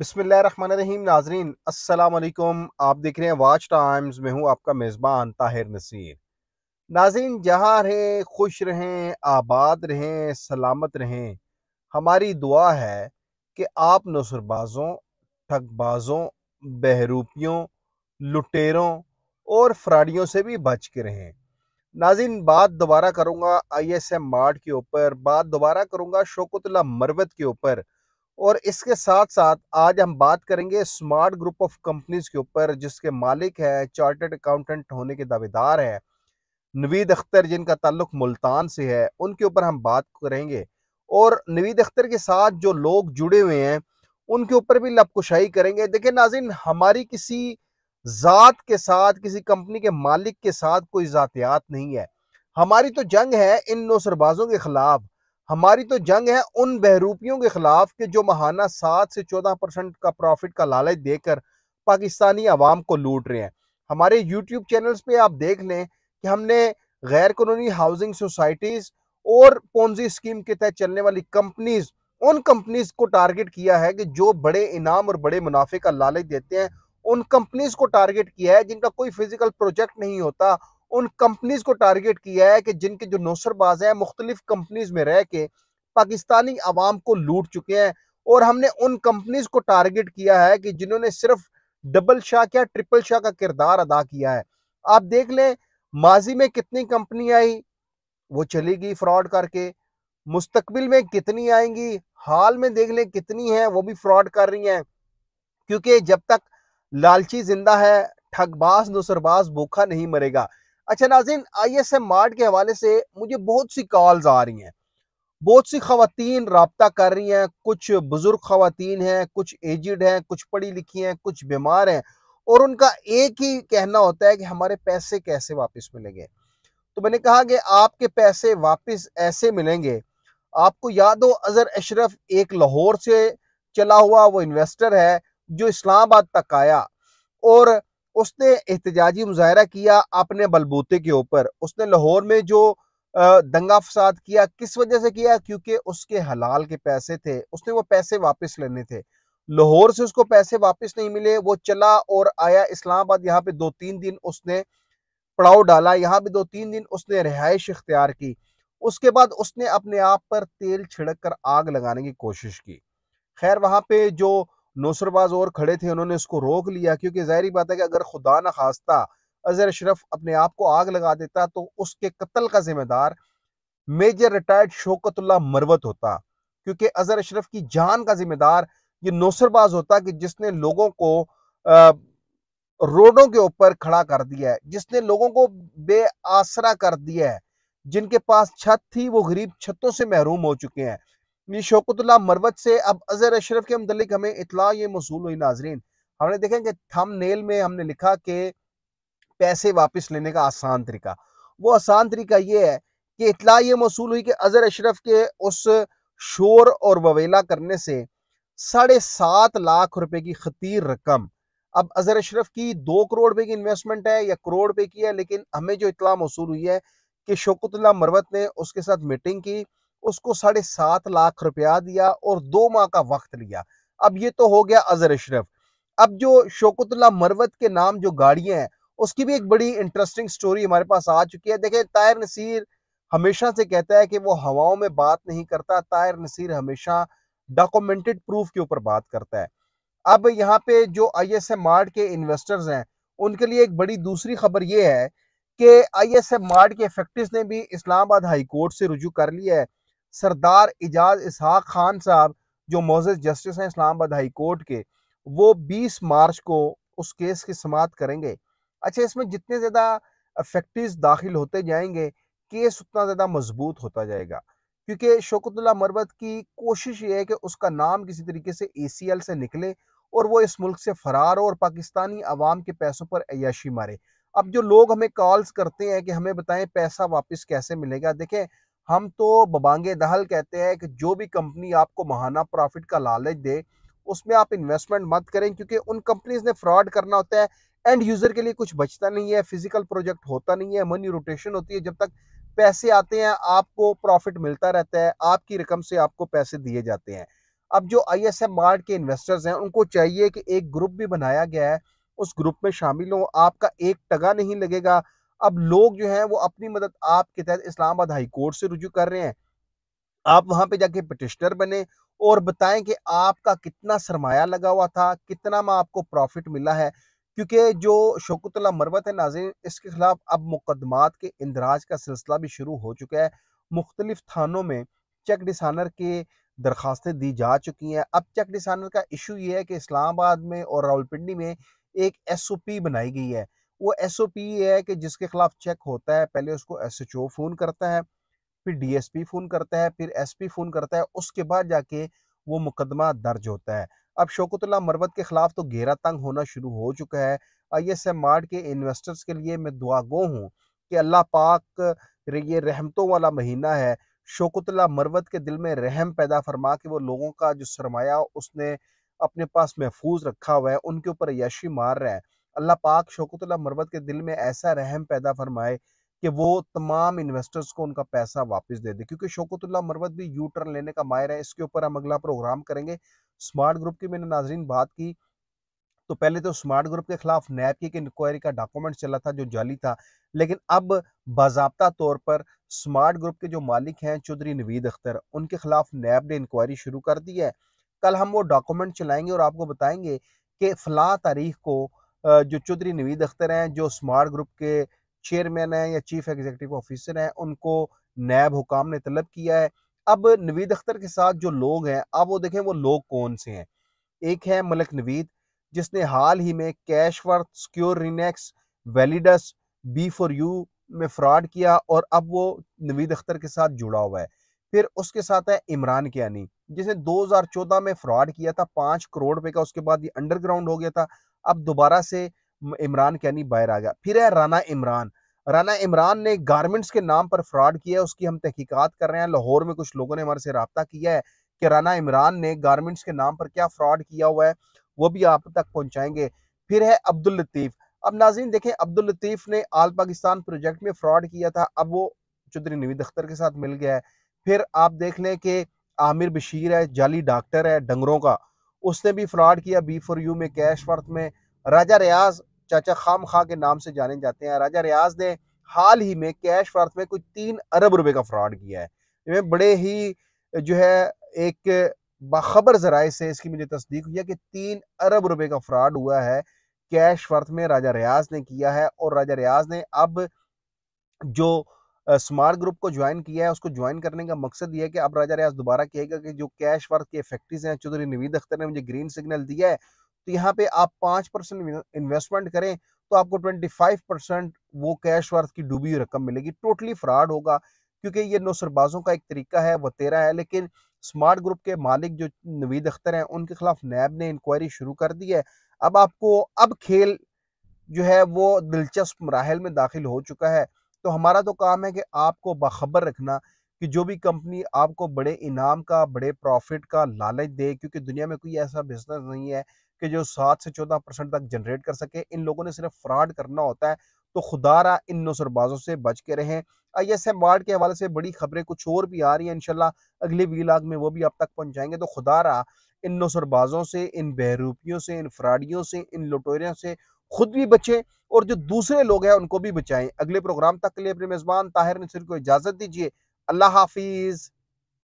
बिसमीम नाजरीन असलकुम आप देख रहे हैं वाच टाइम्स में हूँ आपका मेज़बान ताहिर नसीर नाजीन जहाँ रहें खुश रहें आबाद रहें सलामत रहें हमारी दुआ है कि आप नसरबाज़ों ठगबाज़ों बहरूपियों लुटेरों और फ्राडियों से भी बच के रहें नाजिन बात दोबारा करूँगा आई एस एम मार्ट के ऊपर बात दोबारा करूँगा शोकतला मरवत के ऊपर और इसके साथ साथ आज हम बात करेंगे स्मार्ट ग्रुप ऑफ कंपनीज के ऊपर जिसके मालिक हैं चार्टर्ड अकाउंटेंट होने के दावेदार हैं नवीद अख्तर जिनका ताल्लुक मुल्तान से है उनके ऊपर हम बात करेंगे और नवीद अख्तर के साथ जो लोग जुड़े हुए हैं उनके ऊपर भी लपकुशाही करेंगे देखिए नाजिन हमारी किसी ज़ात के साथ किसी कंपनी के मालिक के साथ कोई ज़ातियात नहीं है हमारी तो जंग है इन नौसरबाजों के ख़िलाफ़ हमारी तो जंग है उन बहरूपियों के खिलाफ कि जो महाना सात से चौदह परसेंट का प्रॉफिट का लालच देकर पाकिस्तानी आवाम को लूट रहे हैं हमारे यूट्यूब चैनल्स पे आप देख लें कि हमने गैर कानूनी हाउसिंग सोसाइटीज़ और पोन्जी स्कीम के तहत चलने वाली कंपनीज़ उन कंपनीज को टारगेट किया है कि जो बड़े इनाम और बड़े मुनाफे का लालच देते हैं उन कंपनीज को टारगेट किया है जिनका कोई फिजिकल प्रोजेक्ट नहीं होता उन कंपनीज को टारगेट किया है कि जिनके जो नौसरबाज हैं मुख्तलिफ कंपनीज में रह के पाकिस्तानी आवाम को लूट चुके हैं और हमने उन कंपनीज को टारगेट किया है कि जिन्होंने सिर्फ डबल शाह या ट्रिपल शाह का किरदार अदा किया है आप देख लें माजी में कितनी कंपनी आई वो चली गई फ्रॉड करके मुस्तकबिल में कितनी आएंगी हाल में देख लें कितनी है वो भी फ्रॉड कर रही हैं क्योंकि जब तक लालची जिंदा है ठगबाज नुसरबाज भूखा नहीं मरेगा अच्छा नाजिन आई एस एम मार्ट के हवाले से मुझे बहुत सी कॉल्स आ रही हैं बहुत सी खातन रबता कर रही हैं कुछ बुज़ुर्ग खातन हैं कुछ एजड हैं कुछ पढ़ी लिखी हैं कुछ बीमार हैं और उनका एक ही कहना होता है कि हमारे पैसे कैसे वापस मिलेंगे तो मैंने कहा कि आपके पैसे वापस ऐसे मिलेंगे आपको याद हो अजहर अशरफ एक लाहौर से चला हुआ वो इन्वेस्टर है जो इस्लामाबाद तक आया और उसने एहतजाजी मुजाहरा किया अपने बलबूते के ऊपर उसने लाहौर में जो दंगा फसाद किया किस वजह से किया क्योंकि उसके हलाल के पैसे थे उसने वो पैसे वापस लेने थे लाहौर से उसको पैसे वापस नहीं मिले वो चला और आया इस्लामाबाद यहाँ पे दो तीन दिन उसने पड़ाव डाला यहाँ पे दो तीन दिन उसने रिहाइश इख्तियार की उसके बाद उसने अपने आप पर तेल छिड़क कर आग लगाने की कोशिश की खैर वहाँ पे जो नौसरबाज और खड़े थे उन्होंने उसको रोक लिया क्योंकि जाहिर बात है कि अगर खुदा न खास्ता अजहर अशरफ अपने आप को आग लगा देता तो उसके कत्ल का जिम्मेदार मेजर रिटायर्ड शोकतुल्ला मरवत होता क्योंकि अजहर अशरफ की जान का जिम्मेदार ये नौसरबाज होता कि जिसने लोगों को रोडों के ऊपर खड़ा कर दिया है जिसने लोगों को बेआसरा कर दिया है जिनके पास छत थी वो गरीब छतों से महरूम हो चुके हैं ये शोकतुल्ला मरवत से अब अजहर अशरफ के मतलब हमें इतला ये मौसू हुई नाजरीन हमने देखें कि थम नेल में हमने लिखा कि पैसे वापस लेने का आसान तरीका वो आसान तरीका ये है कि इतला ये मौसू हुई कि अजहर अशरफ के उस शोर और ववेला करने से साढ़े सात लाख रुपए की खतीर रकम अब अजहर अशरफ की दो करोड़ रुपए की इन्वेस्टमेंट है या करोड़ रुपए की है लेकिन हमें जो इतला मौसू हुई है कि शोकतुल्ला मरवत ने उसके साथ मीटिंग की उसको साढ़े सात लाख रुपया दिया और दो माह का वक्त लिया अब ये तो हो गया अजहर अशरफ अब जो शोकतुल्ला मरवत के नाम जो गाड़ियाँ हैं उसकी भी एक बड़ी इंटरेस्टिंग स्टोरी हमारे पास आ चुकी है देखिए तायर नसीर हमेशा से कहता है कि वो हवाओं में बात नहीं करता तायर नसीर हमेशा डॉक्यूमेंटेड प्रूफ के ऊपर बात करता है अब यहाँ पे जो आई एस एम मार्ड के इन्वेस्टर्स हैं उनके लिए एक बड़ी दूसरी खबर ये है कि आई एस एम मार्ड के फैक्ट्रीज ने भी इस्लामाबाद हाई कोर्ट से रुजू कर लिया है सरदार एजाज इसहाक खान साहब जो मोज जस्टिस हैं इस्लामाबाद हाई कोर्ट के वो 20 मार्च को उस केस की समात करेंगे अच्छा इसमें जितने ज़्यादा फैक्ट्रीज दाखिल होते जाएंगे केस उतना ज़्यादा मजबूत होता जाएगा क्योंकि शोकतुल्ला मरबत की कोशिश ये है कि उसका नाम किसी तरीके से ए से निकले और वो इस मुल्क से फरार हो और पाकिस्तानी आवाम के पैसों पर अयाशी मारे अब जो लोग हमें कॉल्स करते हैं कि हमें बताएं पैसा वापस कैसे मिलेगा देखें हम तो बबांगे दहल कहते हैं कि जो भी कंपनी आपको महाना प्रॉफिट का लालच दे उसमें आप इन्वेस्टमेंट मत करें क्योंकि उन कंपनीज ने फ्रॉड करना होता है एंड यूज़र के लिए कुछ बचता नहीं है फिजिकल प्रोजेक्ट होता नहीं है मनी रोटेशन होती है जब तक पैसे आते हैं आपको प्रॉफिट मिलता रहता है आपकी रकम से आपको पैसे दिए जाते हैं अब जो आई एस एम मार्ट के इन्वेस्टर्स हैं उनको चाहिए कि एक ग्रुप भी बनाया गया है उस ग्रुप में शामिल हो आपका एक टगा नहीं लगेगा अब लोग जो हैं वो अपनी मदद आपके तहत इस्लामाबाद हाई कोर्ट से रुजू कर रहे हैं आप वहां पे जाके पटिशनर बने और बताएं कि आपका कितना सरमाया लगा हुआ था कितना माँ आपको प्रॉफिट मिला है क्योंकि जो शौकतला मरवत है नाजिन इसके खिलाफ अब मुकदमात के इंदराज का सिलसिला भी शुरू हो चुका है मुख्तलिफ थानों में चेक डिसानर के दरखास्तें दी जा चुकी हैं अब चेक डिसानर का इशू ये है कि इस्लामाबाद में और रावलपिंडी में एक एस ओ पी बनाई गई है वो एस है कि जिसके खिलाफ चेक होता है पहले उसको एस फ़ोन करता है फिर डीएसपी फ़ोन करता है फिर एसपी फ़ोन करता है उसके बाद जाके वो मुकदमा दर्ज होता है अब शोकतुल्ला मरवत के ख़िलाफ़ तो घेरा तंग होना शुरू हो चुका है आई एस एम आर के इन्वेस्टर्स के लिए मैं दुआ गो हूँ कि अल्लाह पाक ये रहमतों वाला महीना है शोकतुल्ला मरवत के दिल में रहम पैदा फरमा कि वो लोगों का जो सरमाया उसने अपने पास महफूज रखा हुआ है उनके ऊपर यशी मार रहा है अल्लाह पाक शौकतुल्ला मरवत के दिल में ऐसा रहम पैदा फरमाए कि वो तमाम इन्वेस्टर्स को उनका पैसा वापस दे दे क्योंकि शौकतुल्ला मरवत भी यू टर्न लेने का मायर है इसके ऊपर हम अगला प्रोग्राम करेंगे स्मार्ट ग्रुप की मैंने नाजरीन बात की तो पहले तो स्मार्ट ग्रुप के खिलाफ नैब की इंक्वायरी का डॉक्यूमेंट चला था जो जाली था लेकिन अब बाबा तौर पर स्मार्ट ग्रुप के जो मालिक हैं चौधरी नवीद अख्तर उनके खिलाफ नैब ने इंक्वायरी शुरू कर दी है कल हम वो डॉक्यूमेंट चलाएंगे और आपको बताएंगे कि फला तारीख को जो चौधरी नवीद अख्तर हैं जो स्मार्ट ग्रुप के चेयरमैन हैं या चीफ एग्जीक्यूटिव ऑफिसर हैं उनको नैब हुकाम ने तलब किया है अब नवीद अख्तर के साथ जो लोग हैं अब वो देखें वो लोग कौन से हैं एक है मलक नवीद जिसने हाल ही में Cashworth Secure Rinex Validus B for U में फ्रॉड किया और अब वो नवीद अख्तर के साथ जुड़ा हुआ है फिर उसके साथ है इमरान कियानी जिसने 2014 में फ्रॉड किया था पाँच करोड़ रुपए का उसके बाद ये अंडरग्राउंड हो गया था अब दोबारा से इमरान कैनी बाहर आ गया फिर है राना इमरान राना इमरान ने गारमेंट्स के नाम पर फ्रॉड किया है उसकी हम तहकीकत कर रहे हैं लाहौर में कुछ लोगों ने हमारे से रबता किया है कि राना इमरान ने गारमेंट्स के नाम पर क्या फ्रॉड किया हुआ है वो भी आप तक पहुंचाएंगे फिर है अब्दुल लतीफ़ अब नाजीन देखें अब्दुल लतीफ़ ने आल पाकिस्तान प्रोजेक्ट में फ्रॉड किया था अब वो चौधरी नवीद अख्तर के साथ मिल गया है फिर आप देख लें कि आमिर बशीर है जाली डॉक्टर है डंगरों का उसने भी फ्रॉड किया बी फॉर यू में कैश वर्थ में राजा रियाज चाचा खाम खा के नाम से जाने जाते हैं राजा रियाज ने हाल ही में कैश वर्थ में कुछ तीन अरब रुपए का फ्रॉड किया है इनमें बड़े ही जो है एक बाखबर जराए से इसकी मुझे तस्दीक हुई है कि तीन अरब रुपए का फ्रॉड हुआ है कैश वर्थ में राजा रियाज ने किया है और राजा रियाज ने अब जो स्मार्ट ग्रुप को ज्वाइन किया है उसको ज्वाइन करने का मकसद यह है कि अब राजा रियाज दोबारा कहेगा कि जो कैश वर्क की फैक्ट्रीज हैं चौधरी नवीद अख्तर ने मुझे ग्रीन सिग्नल दिया है तो यहाँ पे आप पांच परसेंट इन्वेस्टमेंट करें तो आपको ट्वेंटी फाइव परसेंट वो कैश वर्थ की डूबी रकम मिलेगी टोटली फ्रॉड होगा क्योंकि ये नौसरबाजों का एक तरीका है वतेरा है लेकिन स्मार्ट ग्रुप के मालिक जो नवीद अख्तर हैं उनके खिलाफ नैब ने इंक्वायरी शुरू कर दी है अब आपको अब खेल जो है वो दिलचस्प मराहल में दाखिल हो चुका है तो हमारा तो काम है कि आपको बाखबर रखना कि जो भी कंपनी आपको बड़े इनाम का बड़े प्रॉफिट का लालच दे क्योंकि दुनिया में कोई ऐसा बिजनेस नहीं है कि जो सात से चौदह परसेंट तक जनरेट कर सके इन लोगों ने सिर्फ फ्रॉड करना होता है तो खुदारा इन नौसरबाजों से बच के रहें आई एस एम वार्ड के हवाले से बड़ी खबरें कुछ और भी आ रही हैं इनशाला अगले वीलाग में वो भी आप तक पहुंचाएंगे तो खुदारा इन नौसरबाजों से इन बहरूपियों से इन फ्राडियों से इन लुटोरियों से खुद भी बचें और जो दूसरे लोग हैं उनको भी बचाएं अगले प्रोग्राम तक के लिए अपने मेज़बान ताहिर नसीर को इजाज़त दीजिए अल्लाह हाफिज़